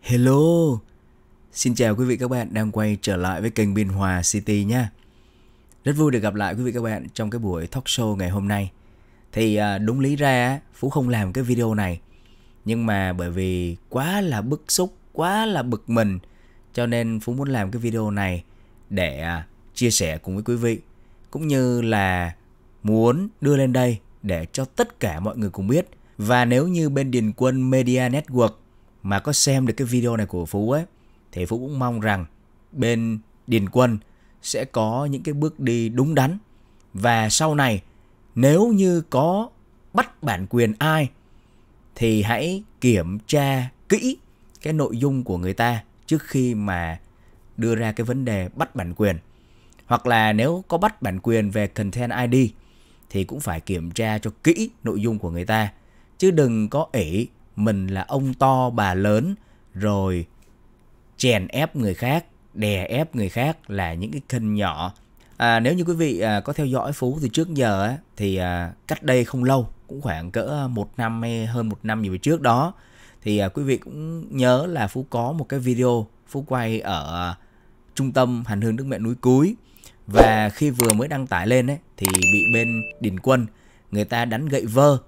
Hello, xin chào quý vị các bạn đang quay trở lại với kênh Biên Hòa City nha. Rất vui được gặp lại quý vị các bạn trong cái buổi talk show ngày hôm nay. Thì à, đúng lý ra Phú không làm cái video này, nhưng mà bởi vì quá là bức xúc, quá là bực mình, cho nên Phú muốn làm cái video này để à, chia sẻ cùng với quý vị, cũng như là muốn đưa lên đây để cho tất cả mọi người cùng biết – và nếu như bên Điền Quân Media Network mà có xem được cái video này của Phú ấy, thì Phú cũng mong rằng bên Điền Quân sẽ có những cái bước đi đúng đắn. Và sau này nếu như có bắt bản quyền ai thì hãy kiểm tra kỹ cái nội dung của người ta trước khi mà đưa ra cái vấn đề bắt bản quyền. Hoặc là nếu có bắt bản quyền về content ID thì cũng phải kiểm tra cho kỹ nội dung của người ta chứ đừng có ỷ mình là ông to bà lớn rồi chèn ép người khác đè ép người khác là những cái kênh nhỏ à, nếu như quý vị à, có theo dõi phú từ trước giờ á, thì à, cách đây không lâu cũng khoảng cỡ một năm hay hơn một năm gì về trước đó thì à, quý vị cũng nhớ là phú có một cái video phú quay ở trung tâm hành hương đức mẹ núi cúi và khi vừa mới đăng tải lên ấy, thì bị bên đình quân người ta đánh gậy vơ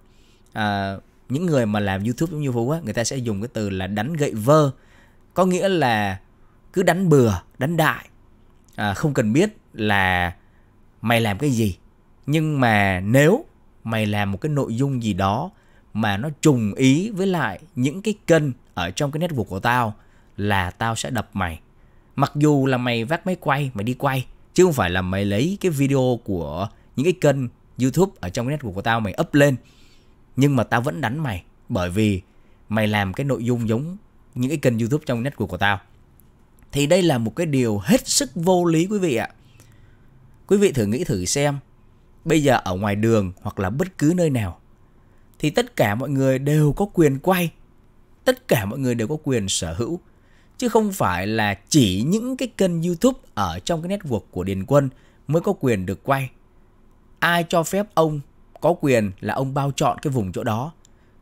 à, những người mà làm youtube giống như phú á người ta sẽ dùng cái từ là đánh gậy vơ có nghĩa là cứ đánh bừa đánh đại à, không cần biết là mày làm cái gì nhưng mà nếu mày làm một cái nội dung gì đó mà nó trùng ý với lại những cái kênh ở trong cái network của tao là tao sẽ đập mày mặc dù là mày vác máy quay mày đi quay chứ không phải là mày lấy cái video của những cái kênh youtube ở trong cái network của tao mày up lên nhưng mà tao vẫn đánh mày bởi vì mày làm cái nội dung giống những cái kênh youtube trong network của tao thì đây là một cái điều hết sức vô lý quý vị ạ quý vị thử nghĩ thử xem bây giờ ở ngoài đường hoặc là bất cứ nơi nào thì tất cả mọi người đều có quyền quay tất cả mọi người đều có quyền sở hữu chứ không phải là chỉ những cái kênh youtube ở trong cái network của điền quân mới có quyền được quay ai cho phép ông có quyền là ông bao chọn cái vùng chỗ đó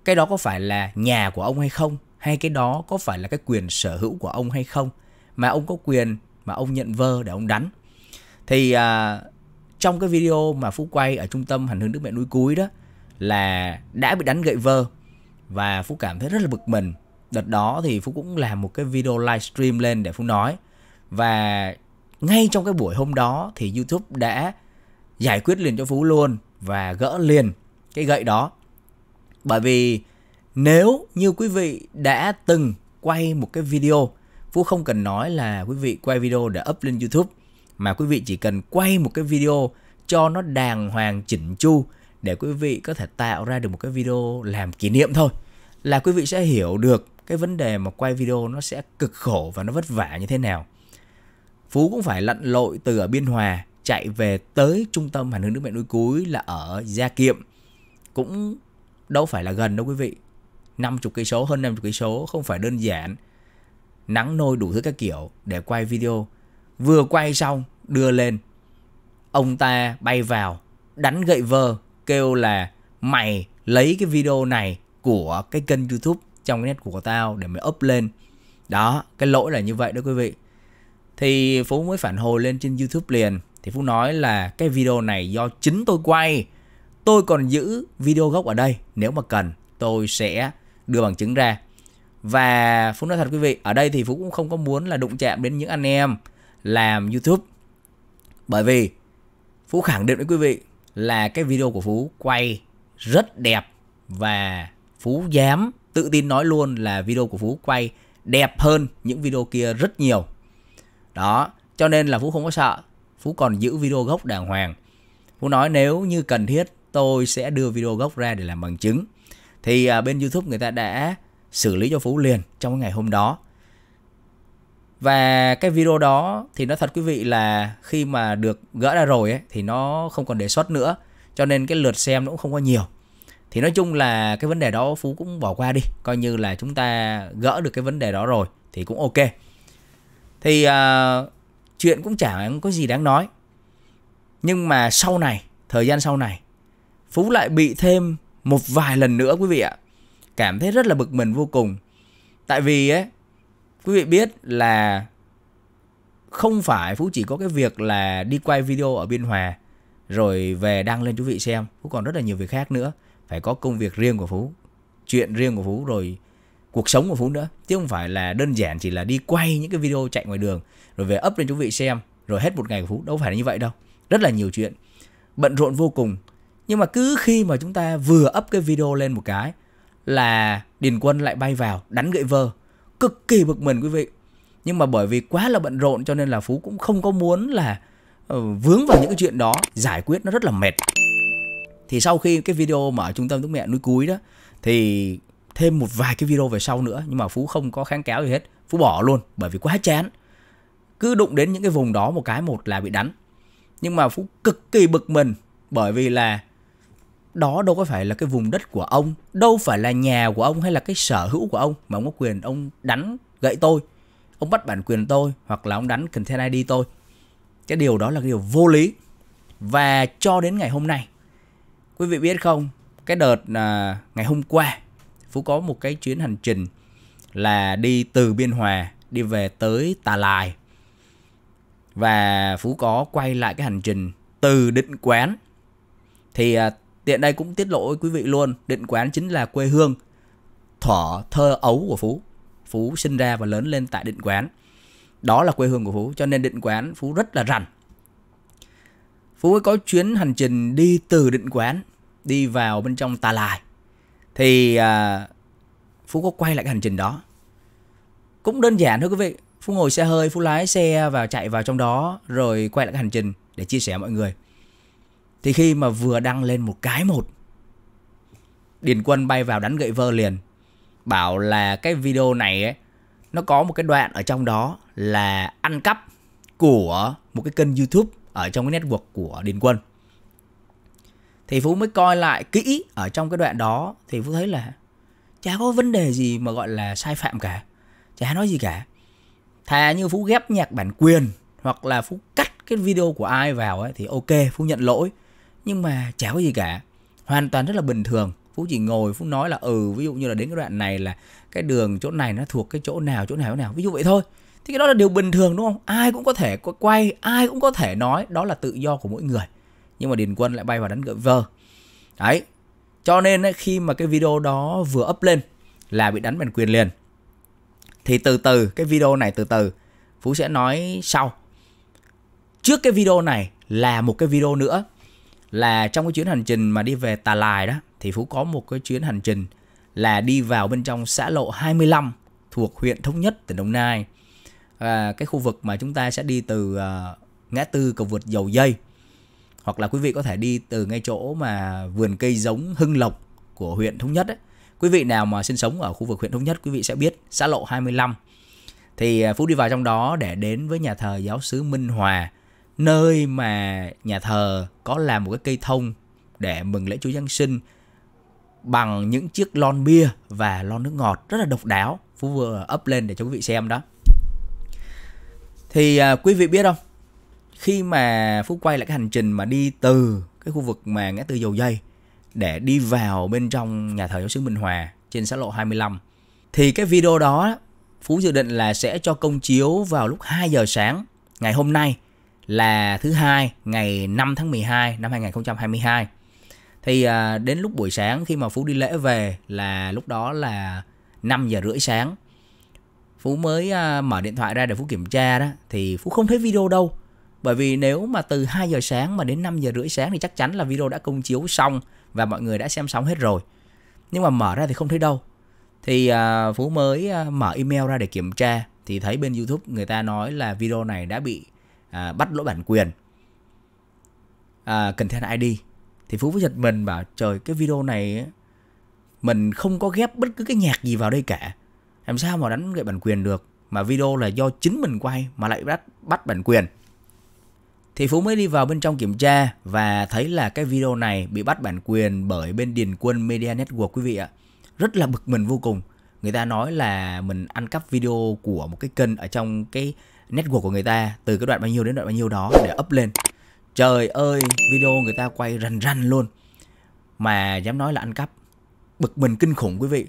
cái đó có phải là nhà của ông hay không hay cái đó có phải là cái quyền sở hữu của ông hay không mà ông có quyền mà ông nhận vơ để ông đánh thì à, trong cái video mà phú quay ở trung tâm hành hương đức mẹ núi cúi đó là đã bị đánh gậy vơ và phú cảm thấy rất là bực mình đợt đó thì phú cũng làm một cái video livestream lên để phú nói và ngay trong cái buổi hôm đó thì youtube đã giải quyết liền cho phú luôn và gỡ liền cái gậy đó. Bởi vì nếu như quý vị đã từng quay một cái video, Phú không cần nói là quý vị quay video để up lên YouTube mà quý vị chỉ cần quay một cái video cho nó đàng hoàng chỉnh chu để quý vị có thể tạo ra được một cái video làm kỷ niệm thôi là quý vị sẽ hiểu được cái vấn đề mà quay video nó sẽ cực khổ và nó vất vả như thế nào. Phú cũng phải lặn lội từ ở Biên Hòa chạy về tới trung tâm hành hương nước mẹ núi cúi là ở Gia Kiệm cũng đâu phải là gần đâu quý vị 50 cây số hơn 50 cây số không phải đơn giản nắng nôi đủ thứ các kiểu để quay video vừa quay xong đưa lên ông ta bay vào đánh gậy vơ kêu là mày lấy cái video này của cái kênh youtube trong cái net của tao để mày up lên đó cái lỗi là như vậy đó quý vị thì phú mới phản hồi lên trên youtube liền thì Phú nói là cái video này do chính tôi quay. Tôi còn giữ video gốc ở đây, nếu mà cần tôi sẽ đưa bằng chứng ra. Và Phú nói thật quý vị, ở đây thì Phú cũng không có muốn là đụng chạm đến những anh em làm YouTube. Bởi vì Phú khẳng định với quý vị là cái video của Phú quay rất đẹp và Phú dám tự tin nói luôn là video của Phú quay đẹp hơn những video kia rất nhiều. Đó, cho nên là Phú không có sợ Phú còn giữ video gốc đàng hoàng. Phú nói nếu như cần thiết tôi sẽ đưa video gốc ra để làm bằng chứng. Thì à, bên YouTube người ta đã xử lý cho Phú liền trong ngày hôm đó. Và cái video đó thì nó thật quý vị là khi mà được gỡ ra rồi ấy, thì nó không còn đề xuất nữa. Cho nên cái lượt xem nó cũng không có nhiều. Thì nói chung là cái vấn đề đó Phú cũng bỏ qua đi. Coi như là chúng ta gỡ được cái vấn đề đó rồi thì cũng ok. Thì uh, chuyện cũng chẳng có gì đáng nói nhưng mà sau này thời gian sau này phú lại bị thêm một vài lần nữa quý vị ạ cảm thấy rất là bực mình vô cùng tại vì ấy quý vị biết là không phải phú chỉ có cái việc là đi quay video ở biên hòa rồi về đăng lên quý vị xem phú còn rất là nhiều việc khác nữa phải có công việc riêng của phú chuyện riêng của phú rồi cuộc sống của phụ nữ chứ không phải là đơn giản chỉ là đi quay những cái video chạy ngoài đường rồi về up lên chú vị xem rồi hết một ngày của phú đâu phải là như vậy đâu rất là nhiều chuyện bận rộn vô cùng nhưng mà cứ khi mà chúng ta vừa up cái video lên một cái là điền quân lại bay vào đánh gậy vơ cực kỳ bực mình quý vị nhưng mà bởi vì quá là bận rộn cho nên là phú cũng không có muốn là ờ, vướng vào những cái chuyện đó giải quyết nó rất là mệt thì sau khi cái video mà ở trung tâm lúc mẹ núi cúi đó thì thêm một vài cái video về sau nữa nhưng mà phú không có kháng cáo gì hết phú bỏ luôn bởi vì quá chán cứ đụng đến những cái vùng đó một cái một là bị đánh nhưng mà phú cực kỳ bực mình bởi vì là đó đâu có phải là cái vùng đất của ông đâu phải là nhà của ông hay là cái sở hữu của ông mà ông có quyền ông đánh gậy tôi ông bắt bản quyền tôi hoặc là ông đánh content id tôi cái điều đó là cái điều vô lý và cho đến ngày hôm nay quý vị biết không cái đợt à, ngày hôm qua Phú có một cái chuyến hành trình là đi từ Biên Hòa đi về tới Tà Lài và Phú có quay lại cái hành trình từ Định Quán thì à, tiện đây cũng tiết lộ với quý vị luôn Định Quán chính là quê hương thỏ thơ ấu của Phú Phú sinh ra và lớn lên tại Định Quán đó là quê hương của Phú cho nên Định Quán Phú rất là rành Phú có chuyến hành trình đi từ Định Quán đi vào bên trong Tà Lài thì à, phú có quay lại cái hành trình đó cũng đơn giản thôi quý vị phú ngồi xe hơi phú lái xe và chạy vào trong đó rồi quay lại cái hành trình để chia sẻ mọi người thì khi mà vừa đăng lên một cái một điền quân bay vào đánh gậy vơ liền bảo là cái video này ấy nó có một cái đoạn ở trong đó là ăn cắp của một cái kênh youtube ở trong cái network của điền quân thì phú mới coi lại kỹ ở trong cái đoạn đó thì phú thấy là chả có vấn đề gì mà gọi là sai phạm cả chả nói gì cả thà như phú ghép nhạc bản quyền hoặc là phú cắt cái video của ai vào ấy thì ok phú nhận lỗi nhưng mà chả có gì cả hoàn toàn rất là bình thường phú chỉ ngồi phú nói là ừ ví dụ như là đến cái đoạn này là cái đường chỗ này nó thuộc cái chỗ nào chỗ nào chỗ nào ví dụ vậy thôi thì cái đó là điều bình thường đúng không ai cũng có thể quay ai cũng có thể nói đó là tự do của mỗi người nhưng mà Điền Quân lại bay vào đánh gợi vờ đấy cho nên ấy, khi mà cái video đó vừa up lên là bị đánh bản quyền liền thì từ từ cái video này từ từ Phú sẽ nói sau trước cái video này là một cái video nữa là trong cái chuyến hành trình mà đi về Tà Lài đó thì Phú có một cái chuyến hành trình là đi vào bên trong xã lộ 25 thuộc huyện Thống Nhất tỉnh Đồng Nai. À, cái khu vực mà chúng ta sẽ đi từ uh, ngã tư cầu vượt dầu dây hoặc là quý vị có thể đi từ ngay chỗ mà vườn cây giống Hưng Lộc của huyện Thống Nhất ấy. Quý vị nào mà sinh sống ở khu vực huyện Thống Nhất quý vị sẽ biết xã lộ 25. Thì à, Phú đi vào trong đó để đến với nhà thờ giáo sứ Minh Hòa, nơi mà nhà thờ có làm một cái cây thông để mừng lễ Chúa Giáng sinh bằng những chiếc lon bia và lon nước ngọt rất là độc đáo. Phú vừa up lên để cho quý vị xem đó. Thì à, quý vị biết không, khi mà phú quay lại cái hành trình mà đi từ cái khu vực mà ngã tư dầu dây để đi vào bên trong nhà thờ giáo xứ Minh Hòa trên xã lộ 25 thì cái video đó Phú dự định là sẽ cho công chiếu vào lúc 2 giờ sáng ngày hôm nay là thứ hai ngày 5 tháng 12 năm 2022. Thì à, đến lúc buổi sáng khi mà Phú đi lễ về là lúc đó là 5 giờ rưỡi sáng. Phú mới à, mở điện thoại ra để Phú kiểm tra đó thì Phú không thấy video đâu. Bởi vì nếu mà từ 2 giờ sáng mà đến 5 giờ rưỡi sáng thì chắc chắn là video đã công chiếu xong và mọi người đã xem xong hết rồi. Nhưng mà mở ra thì không thấy đâu. Thì uh, Phú mới uh, mở email ra để kiểm tra thì thấy bên YouTube người ta nói là video này đã bị uh, bắt lỗi bản quyền. Uh, content ID. Thì Phú với giật mình bảo trời cái video này mình không có ghép bất cứ cái nhạc gì vào đây cả. Làm sao mà đánh gậy bản quyền được mà video là do chính mình quay mà lại bắt bắt bản quyền thì Phú mới đi vào bên trong kiểm tra và thấy là cái video này bị bắt bản quyền bởi bên Điền Quân Media Network quý vị ạ. Rất là bực mình vô cùng. Người ta nói là mình ăn cắp video của một cái kênh ở trong cái network của người ta từ cái đoạn bao nhiêu đến đoạn bao nhiêu đó để up lên. Trời ơi, video người ta quay rành rành luôn. Mà dám nói là ăn cắp. Bực mình kinh khủng quý vị.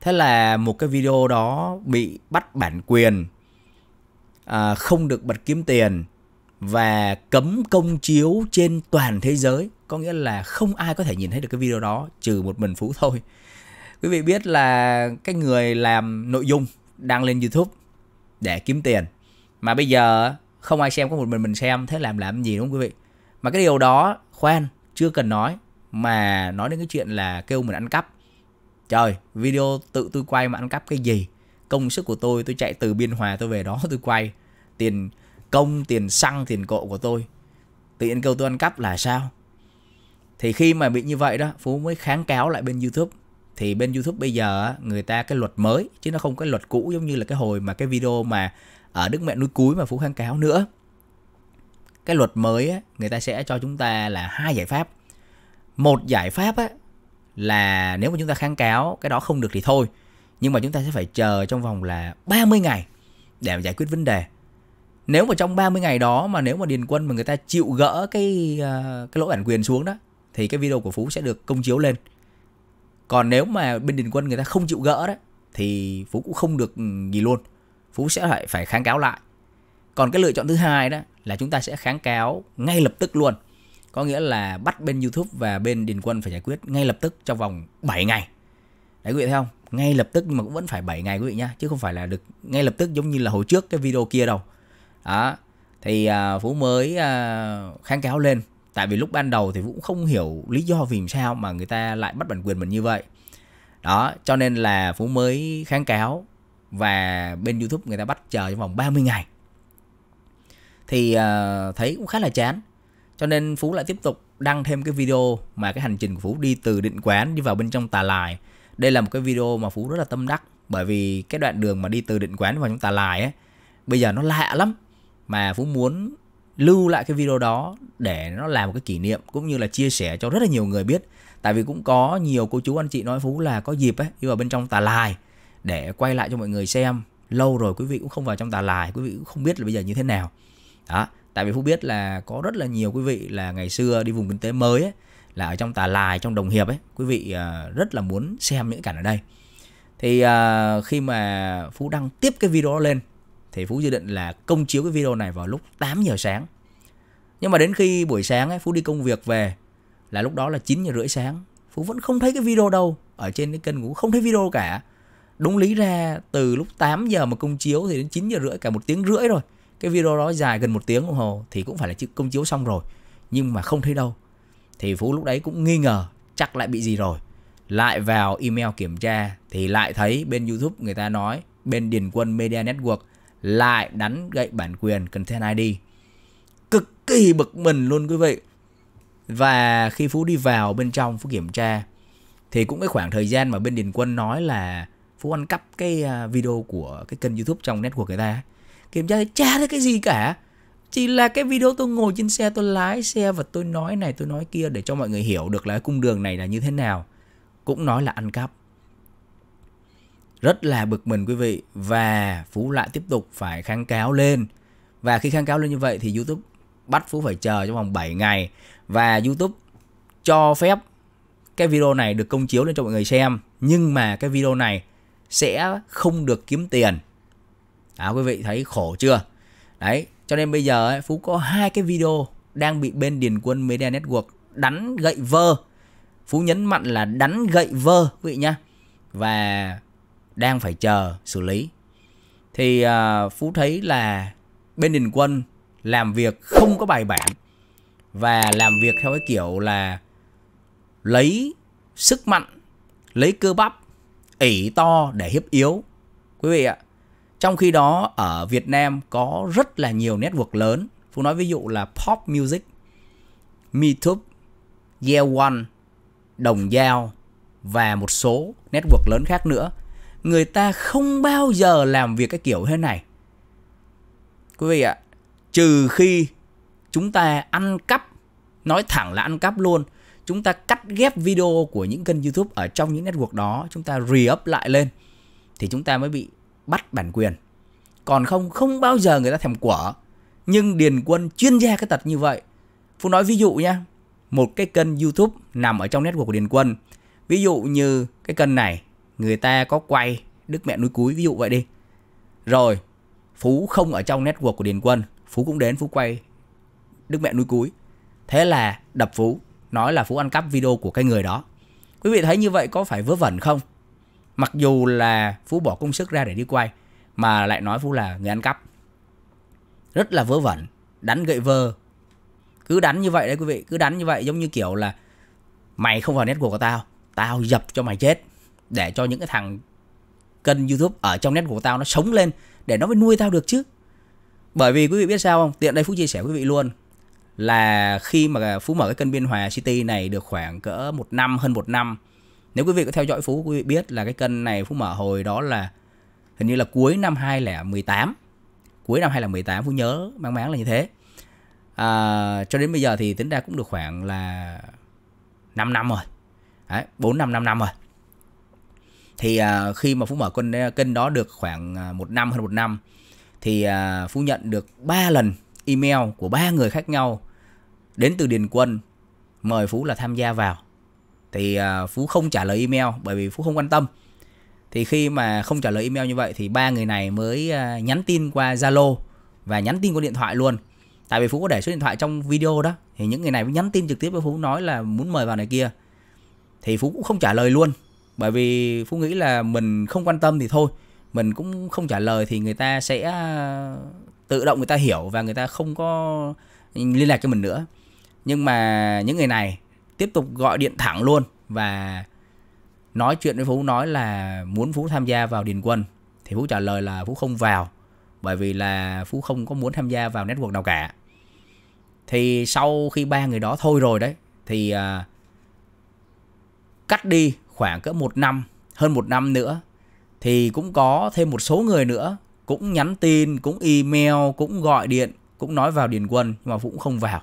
Thế là một cái video đó bị bắt bản quyền, à, không được bật kiếm tiền và cấm công chiếu trên toàn thế giới có nghĩa là không ai có thể nhìn thấy được cái video đó trừ một mình phú thôi quý vị biết là cái người làm nội dung đăng lên youtube để kiếm tiền mà bây giờ không ai xem có một mình mình xem thế làm làm gì đúng không quý vị mà cái điều đó khoan chưa cần nói mà nói đến cái chuyện là kêu mình ăn cắp trời video tự tôi quay mà ăn cắp cái gì công sức của tôi tôi chạy từ biên hòa tôi về đó tôi quay tiền công tiền xăng tiền cộ của tôi tự nhiên kêu tôi ăn cắp là sao thì khi mà bị như vậy đó phú mới kháng cáo lại bên youtube thì bên youtube bây giờ người ta cái luật mới chứ nó không cái luật cũ giống như là cái hồi mà cái video mà ở đức mẹ núi cuối mà phú kháng cáo nữa cái luật mới á, người ta sẽ cho chúng ta là hai giải pháp một giải pháp á, là nếu mà chúng ta kháng cáo cái đó không được thì thôi nhưng mà chúng ta sẽ phải chờ trong vòng là 30 ngày để giải quyết vấn đề nếu mà trong 30 ngày đó mà nếu mà điền quân mà người ta chịu gỡ cái ờ, cái lỗi bản quyền xuống đó thì cái video của phú sẽ được công chiếu lên còn nếu mà bên điền quân người ta không chịu gỡ đó thì phú cũng không được ừ, gì luôn phú sẽ phải phải kháng cáo lại còn cái lựa chọn thứ hai đó là chúng ta sẽ kháng cáo ngay lập tức luôn có nghĩa là bắt bên youtube và bên điền quân phải giải quyết ngay lập tức trong vòng 7 ngày đấy quý vị thấy không ngay lập tức nhưng mà cũng vẫn phải 7 ngày quý vị nhá chứ không phải là được ngay lập tức giống như là hồi trước cái video kia đâu đó thì à, phú mới à, kháng cáo lên tại vì lúc ban đầu thì vũ cũng không hiểu lý do vì sao mà người ta lại bắt bản quyền mình như vậy đó cho nên là phú mới kháng cáo và bên youtube người ta bắt chờ trong vòng 30 ngày thì uh, thấy cũng khá là chán cho nên phú lại tiếp tục đăng thêm cái video mà cái hành trình của phú đi từ định quán đi vào bên trong tà lài đây là một cái video mà phú rất là tâm đắc bởi vì cái đoạn đường mà đi từ định quán vào trong tà lài ấy bây giờ nó lạ lắm mà phú muốn lưu lại cái video đó để nó làm một cái kỷ niệm cũng như là chia sẻ cho rất là nhiều người biết tại vì cũng có nhiều cô chú anh chị nói Phú là có dịp ấy đi vào bên trong tà lài để quay lại cho mọi người xem lâu rồi quý vị cũng không vào trong tà lài quý vị cũng không biết là bây giờ như thế nào đó tại vì Phú biết là có rất là nhiều quý vị là ngày xưa đi vùng kinh tế mới ấy, là ở trong tà lài trong đồng hiệp ấy quý vị à, rất là muốn xem những cảnh ở đây thì à, khi mà phú đăng tiếp cái video đó lên thì Phú dự định là công chiếu cái video này vào lúc 8 giờ sáng. Nhưng mà đến khi buổi sáng ấy, Phú đi công việc về là lúc đó là 9 giờ rưỡi sáng, Phú vẫn không thấy cái video đâu, ở trên cái kênh cũng không thấy video cả. Đúng lý ra từ lúc 8 giờ mà công chiếu thì đến 9 giờ rưỡi cả một tiếng rưỡi rồi. Cái video đó dài gần một tiếng đồng hồ thì cũng phải là công chiếu xong rồi, nhưng mà không thấy đâu. Thì Phú lúc đấy cũng nghi ngờ chắc lại bị gì rồi. Lại vào email kiểm tra thì lại thấy bên YouTube người ta nói bên Điền Quân Media Network lại đánh gậy bản quyền Content ID. Cực kỳ bực mình luôn quý vị. Và khi Phú đi vào bên trong Phú kiểm tra thì cũng cái khoảng thời gian mà bên Điền Quân nói là Phú ăn cắp cái à, video của cái kênh YouTube trong network người ta. Kiểm tra thấy chả thấy cái gì cả. Chỉ là cái video tôi ngồi trên xe tôi lái xe và tôi nói này tôi nói kia để cho mọi người hiểu được là cái cung đường này là như thế nào. Cũng nói là ăn cắp rất là bực mình quý vị và phú lại tiếp tục phải kháng cáo lên và khi kháng cáo lên như vậy thì youtube bắt phú phải chờ trong vòng 7 ngày và youtube cho phép cái video này được công chiếu lên cho mọi người xem nhưng mà cái video này sẽ không được kiếm tiền à, quý vị thấy khổ chưa đấy cho nên bây giờ ấy, phú có hai cái video đang bị bên điền quân media network đánh gậy vơ phú nhấn mạnh là đánh gậy vơ quý vị nhá và đang phải chờ xử lý thì à, phú thấy là bên đình quân làm việc không có bài bản và làm việc theo cái kiểu là lấy sức mạnh lấy cơ bắp ỉ to để hiếp yếu quý vị ạ trong khi đó ở việt nam có rất là nhiều network lớn phú nói ví dụ là pop music meetup, yeah one đồng giao và một số network lớn khác nữa người ta không bao giờ làm việc cái kiểu thế này quý vị ạ trừ khi chúng ta ăn cắp nói thẳng là ăn cắp luôn chúng ta cắt ghép video của những kênh youtube ở trong những network đó chúng ta re-up lại lên thì chúng ta mới bị bắt bản quyền còn không không bao giờ người ta thèm quở nhưng điền quân chuyên gia cái tật như vậy phú nói ví dụ nha một cái kênh youtube nằm ở trong network của điền quân ví dụ như cái kênh này người ta có quay Đức Mẹ Núi Cúi ví dụ vậy đi. Rồi, Phú không ở trong network của Điền Quân, Phú cũng đến Phú quay Đức Mẹ Núi Cúi. Thế là đập Phú, nói là Phú ăn cắp video của cái người đó. Quý vị thấy như vậy có phải vớ vẩn không? Mặc dù là Phú bỏ công sức ra để đi quay mà lại nói Phú là người ăn cắp. Rất là vớ vẩn, đánh gậy vơ. Cứ đánh như vậy đấy quý vị, cứ đánh như vậy giống như kiểu là mày không vào network của tao, tao dập cho mày chết để cho những cái thằng kênh youtube ở trong net của tao nó sống lên để nó mới nuôi tao được chứ bởi vì quý vị biết sao không tiện đây phú chia sẻ với quý vị luôn là khi mà phú mở cái kênh biên hòa city này được khoảng cỡ một năm hơn một năm nếu quý vị có theo dõi phú quý vị biết là cái kênh này phú mở hồi đó là hình như là cuối năm 2018 cuối năm 2018 phú nhớ mang máng là như thế à, cho đến bây giờ thì tính ra cũng được khoảng là 5 năm rồi Đấy, 4 5 5 năm rồi thì uh, khi mà phú mở kênh à, kênh đó được khoảng à, một năm hơn một năm thì uh, phú nhận được ba lần email của ba người khác nhau đến từ điền quân mời phú là tham gia vào thì uh, phú không trả lời email bởi vì phú không quan tâm thì khi mà không trả lời email như vậy thì ba người này mới uh, nhắn tin qua zalo và nhắn tin qua điện thoại luôn tại vì phú có để số điện thoại trong video đó thì những người này mới nhắn tin trực tiếp với phú nói là muốn mời vào này kia thì phú cũng không trả lời luôn bởi vì phú nghĩ là mình không quan tâm thì thôi mình cũng không trả lời thì người ta sẽ à, tự động người ta hiểu và người ta không có liên lạc cho mình nữa nhưng mà những người này tiếp tục gọi điện thẳng luôn và nói chuyện với phú nói là muốn phú tham gia vào điền quân thì phú trả lời là phú không vào bởi vì là phú không có muốn tham gia vào network nào cả thì sau khi ba người đó thôi rồi đấy thì uh, cắt đi khoảng cỡ một năm hơn một năm nữa thì cũng có thêm một số người nữa cũng nhắn tin cũng email cũng gọi điện cũng nói vào điền quân nhưng mà cũng không vào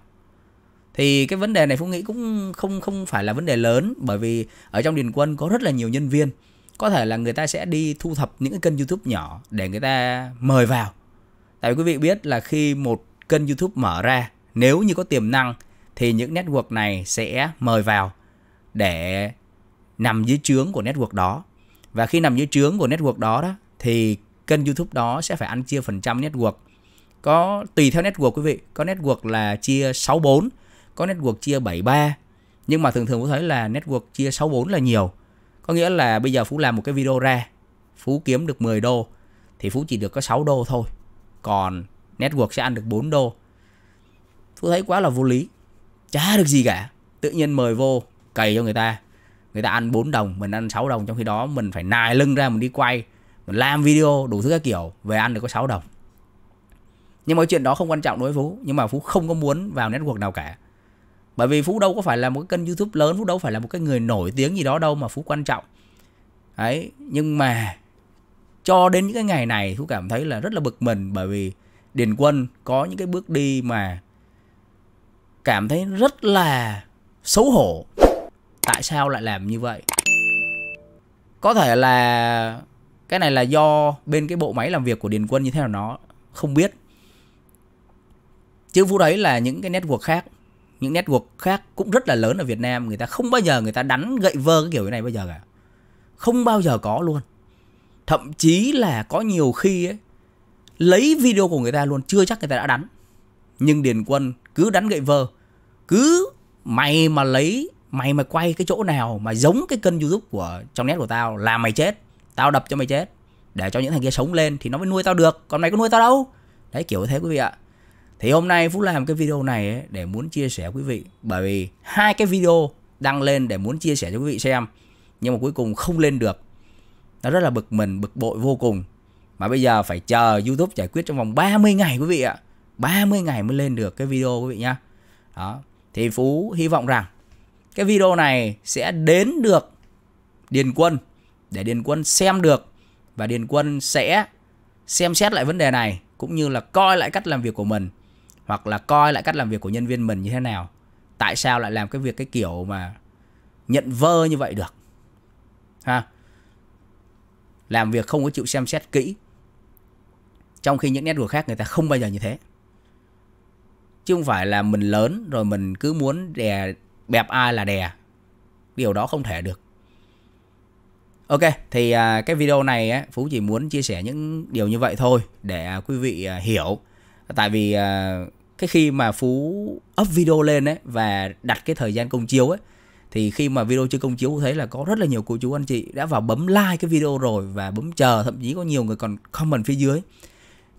thì cái vấn đề này phú nghĩ cũng không không phải là vấn đề lớn bởi vì ở trong điền quân có rất là nhiều nhân viên có thể là người ta sẽ đi thu thập những cái kênh youtube nhỏ để người ta mời vào tại vì quý vị biết là khi một kênh youtube mở ra nếu như có tiềm năng thì những network này sẽ mời vào để nằm dưới trướng của network đó và khi nằm dưới trướng của network đó đó thì kênh YouTube đó sẽ phải ăn chia phần trăm network có tùy theo network quý vị có network là chia 64 có network chia 73 nhưng mà thường thường Phú thấy là network chia 64 là nhiều có nghĩa là bây giờ Phú làm một cái video ra Phú kiếm được 10 đô thì Phú chỉ được có 6 đô thôi còn network sẽ ăn được 4 đô Phú thấy quá là vô lý chả được gì cả tự nhiên mời vô cày cho người ta người ta ăn 4 đồng mình ăn 6 đồng trong khi đó mình phải nài lưng ra mình đi quay mình làm video đủ thứ các kiểu về ăn được có 6 đồng nhưng mà chuyện đó không quan trọng đối với Phú nhưng mà Phú không có muốn vào network nào cả bởi vì Phú đâu có phải là một cái kênh YouTube lớn Phú đâu phải là một cái người nổi tiếng gì đó đâu mà Phú quan trọng ấy nhưng mà cho đến những cái ngày này Phú cảm thấy là rất là bực mình bởi vì Điền Quân có những cái bước đi mà cảm thấy rất là xấu hổ tại sao lại làm như vậy có thể là cái này là do bên cái bộ máy làm việc của điền quân như thế nào nó không biết chứ vụ đấy là những cái network khác những network khác cũng rất là lớn ở Việt Nam người ta không bao giờ người ta đánh gậy vơ cái kiểu này bao giờ cả không bao giờ có luôn thậm chí là có nhiều khi ấy lấy video của người ta luôn chưa chắc người ta đã đánh nhưng Điền Quân cứ đánh gậy vơ cứ mày mà lấy mày mà quay cái chỗ nào mà giống cái kênh youtube của trong nét của tao là mày chết tao đập cho mày chết để cho những thằng kia sống lên thì nó mới nuôi tao được còn mày có nuôi tao đâu đấy kiểu thế quý vị ạ thì hôm nay phú làm cái video này ấy, để muốn chia sẻ quý vị bởi vì hai cái video đăng lên để muốn chia sẻ cho quý vị xem nhưng mà cuối cùng không lên được nó rất là bực mình bực bội vô cùng mà bây giờ phải chờ youtube giải quyết trong vòng 30 ngày quý vị ạ 30 ngày mới lên được cái video quý vị nhá đó thì phú hy vọng rằng cái video này sẽ đến được Điền Quân để Điền Quân xem được và Điền Quân sẽ xem xét lại vấn đề này cũng như là coi lại cách làm việc của mình hoặc là coi lại cách làm việc của nhân viên mình như thế nào. Tại sao lại làm cái việc cái kiểu mà nhận vơ như vậy được? Ha. Làm việc không có chịu xem xét kỹ. Trong khi những network khác người ta không bao giờ như thế. Chứ không phải là mình lớn rồi mình cứ muốn đè bẹp ai là đè điều đó không thể được ok thì à, cái video này phú chỉ muốn chia sẻ những điều như vậy thôi để à, quý vị à, hiểu tại vì cái khi mà phú up video lên ấy và đặt cái thời gian công chiếu ấy thì khi mà video chưa công chiếu thấy là có rất là nhiều cô chú anh chị đã vào bấm like cái video rồi và bấm chờ thậm chí có nhiều người còn comment phía dưới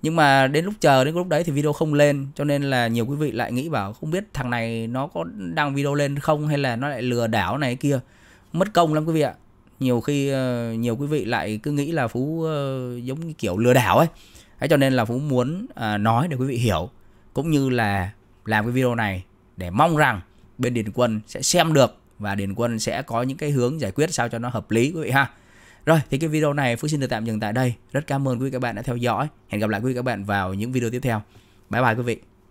nhưng mà đến lúc chờ đến lúc đấy thì video không lên cho nên là nhiều quý vị lại nghĩ bảo không biết thằng này nó có đăng video lên không hay là nó lại lừa đảo này kia mất công lắm quý vị ạ nhiều khi ờ, nhiều quý vị lại cứ nghĩ là phú ờ, giống như kiểu lừa đảo ấy Thế cho nên là phú muốn à, nói để quý vị hiểu cũng như là làm cái video này để mong rằng bên điền quân sẽ xem được và điền quân sẽ có những cái hướng giải quyết sao cho nó hợp lý quý vị ha rồi thì cái video này Phú xin được tạm dừng tại đây. Rất cảm ơn quý vị các bạn đã theo dõi. Hẹn gặp lại quý vị các bạn vào những video tiếp theo. Bye bye quý vị.